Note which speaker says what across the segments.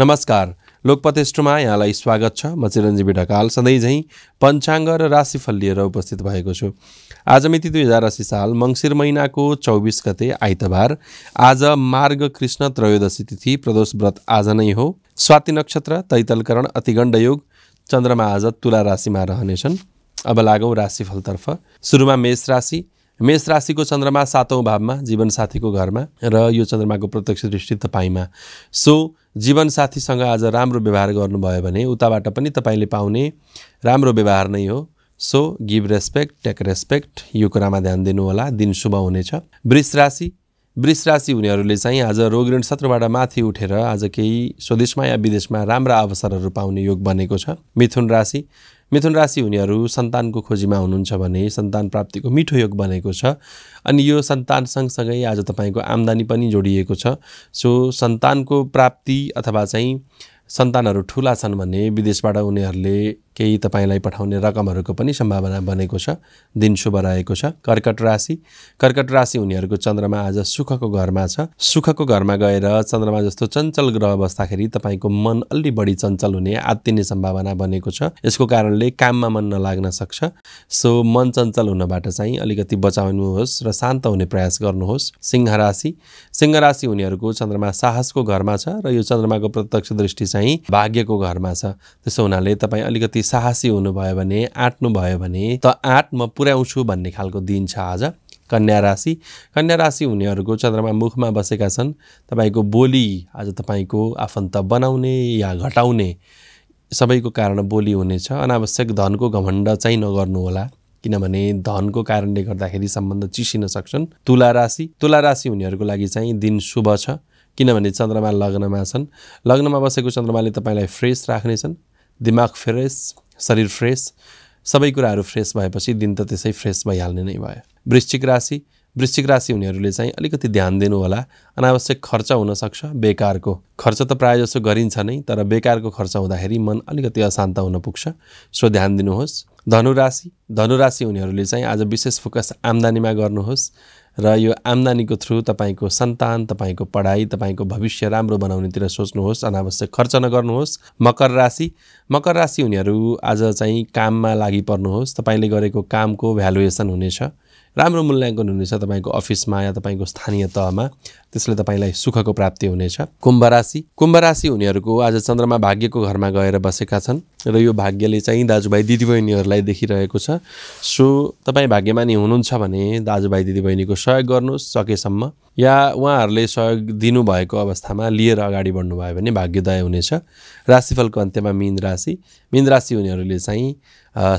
Speaker 1: नमस्कार लोकपतेष्ट्रोमा यहाँलाई स्वागत छ म चिरञ्जीवी ढकाल सधैँ झैँ पञ्चाङ्ग र राशिफल लिएर उपस्थित भएको छु आज मिति दुई हजार असी साल मङ्सिर महिनाको चौबिस गते आइतबार आज मार्ग कृष्ण त्रयोदशी तिथि प्रदोष व्रत आज नै हो स्वाति नक्षत्र तैतलकरण अतिगण्ड योग चन्द्रमा आज तुला राशिमा रहनेछन् अब लागौँ राशिफलतर्फ सुरुमा मेष राशि मेष राशिको चन्द्रमा सातौँ भावमा जीवनसाथीको घरमा र यो चन्द्रमाको प्रत्यक्ष दृष्टि तपाईँमा सो जीवनसाथीसँग आज राम्रो व्यवहार गर्नुभयो भने उताबाट पनि तपाईँले पाउने राम्रो व्यवहार नै हो सो गिभ रेस्पेक्ट टेक रेस्पेक्ट यो कुरामा ध्यान दिनुहोला दिन शुभ हुनेछ वृष राशि वृष राशि हुनेहरूले चाहिँ आज रोगऋण सत्रबाट माथि उठेर आज केही स्वदेशमा या विदेशमा राम्रा अवसरहरू पाउने योग बनेको छ मिथुन राशि मिथुन राशि हुनेहरू सन्तानको खोजीमा हुनुहुन्छ भने सन्तान प्राप्तिको मिठो योग बनेको छ अनि यो सन्तान सँगसँगै आज तपाईँको आम्दानी पनि जोडिएको छ सो सन्तानको प्राप्ति अथवा चाहिँ सन्तानहरू ठुला छन् भने विदेशबाट उनीहरूले केही तपाईँलाई पठाउने रकमहरूको पनि सम्भावना बनेको छ दिन शुभ रहेको छ कर्कट राशि कर्कट राशि उनीहरूको चन्द्रमा आज सुखको घरमा छ सुखको घरमा गएर चन्द्रमा जस्तो चञ्चल ग्रह बस्दाखेरि तपाईँको मन अलि बढी चञ्चल हुने आत्तिने सम्भावना बनेको छ यसको कारणले काममा मन नलाग्न सक्छ सो मन चञ्चल हुनबाट चाहिँ अलिकति बचाउनुहोस् र शान्त हुने प्रयास गर्नुहोस् सिंह राशि सिंह राशि उनीहरूको चन्द्रमा साहसको घरमा छ र यो चन्द्रमाको प्रत्यक्ष दृष्टि चाहिँ भाग्यको घरमा छ त्यसो हुनाले तपाईँ अलिकति साहसी हुनुभयो भने आँट्नुभयो भने त आँट म पुर्याउँछु भन्ने खालको दिन छ आज कन्या राशि कन्या राशि हुनेहरूको चन्द्रमा मुखमा बसेका छन् तपाईँको बोली आज तपाईँको आफन्त बनाउने या घटाउने सबैको कारण बोली हुनेछ अनावश्यक धनको घमण्ड चाहिँ नगर्नुहोला किनभने धनको कारणले गर्दाखेरि सम्बन्ध चिसिन सक्छन् तुला राशि तुला राशि हुनेहरूको लागि चाहिँ दिन शुभ छ किनभने चन्द्रमा लग्नमा छन् लग्नमा बसेको चन्द्रमाले तपाईँलाई फ्रेस राख्नेछन् दिमाग फ्रेस शरीर फ्रेस सबै कुराहरू फ्रेस भएपछि दिन त त्यसै फ्रेस भइहाल्ने नै भयो वृश्चिक राशि वृश्चिक राशि हुनेहरूले चाहिँ अलिकति ध्यान दिनुहोला अनावश्यक खर्च हुनसक्छ बेकारको खर्च त प्रायः जसो गरिन्छ नै तर बेकारको खर्च हुँदाखेरि मन अलिकति अशान्त हुन पुग्छ सो ध्यान दिनुहोस् धनुराशि धनुराशि हुनेहरूले चाहिँ आज विशेष फोकस आम्दानीमा गर्नुहोस् र यो आम्दानीको थ्रु तपाईँको सन्तान तपाईँको पढाइ तपाईँको भविष्य राम्रो बनाउनेतिर सोच्नुहोस् अनावश्यक खर्च नगर्नुहोस् मकर राशि मकर राशि हुनेहरू आज चाहिँ काममा लागि पर्नुहोस् तपाईँले गरेको कामको भ्यालुएसन हुनेछ राम्रो मूल्याङ्कन हुनेछ तपाईँको अफिसमा या तपाईँको स्थानीय तहमा त्यसले तपाईँलाई सुखको प्राप्ति हुनेछ कुम्भ राशि कुम्भ राशि हुनेहरूको आज चन्द्रमा भाग्यको घरमा गएर बसेका छन् र यो भाग्यले चाहिँ दाजुभाइ दिदीबहिनीहरूलाई देखिरहेको छ सो तपाईँ भाग्यमानी हुनुहुन्छ भने दाजुभाइ दिदीबहिनीको सहयोग गर्नु सकेसम्म या उहाँहरूले सहयोग दिनुभएको अवस्थामा लिएर अगाडि बढ्नुभयो भने भाग्योदय हुनेछ राशिफलको अन्त्यमा मीन राशि मिन राशि हुनेहरूले चाहिँ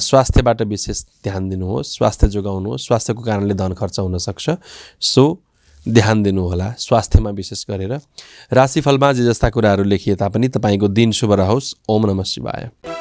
Speaker 1: स्वास्थ्यबाट विशेष ध्यान दिनुहोस् स्वास्थ्य जोगाउनुहोस् स्वास्थ्यको कारणले धन खर्च हुनसक्छ सो ध्यान दिनुहोला स्वास्थ्यमा विशेष गरेर राशिफलमा जे जस्ता कुराहरू लेखिए तापनि तपाईँको दिन शुभ रहोस् ओम नमः शिवाय